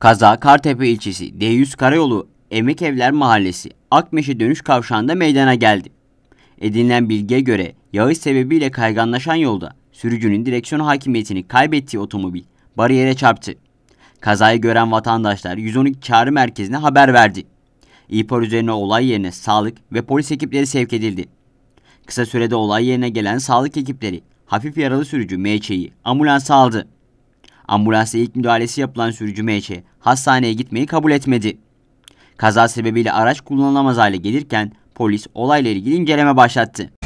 Kaza Kartepe ilçesi D100 Karayolu Emek Evler Mahallesi Akmeş'e dönüş kavşağında meydana geldi. Edinilen bilgiye göre yağış sebebiyle kayganlaşan yolda sürücünün direksiyon hakimiyetini kaybettiği otomobil bariyere çarptı. Kazayı gören vatandaşlar 112 çağrı merkezine haber verdi. İhbar üzerine olay yerine sağlık ve polis ekipleri sevk edildi. Kısa sürede olay yerine gelen sağlık ekipleri hafif yaralı sürücü M.Ç.'yi ambulansa aldı. Ambulansa ilk müdahalesi yapılan sürücü MÇ hastaneye gitmeyi kabul etmedi. Kaza sebebiyle araç kullanılamaz hale gelirken polis olayla ilgili inceleme başlattı.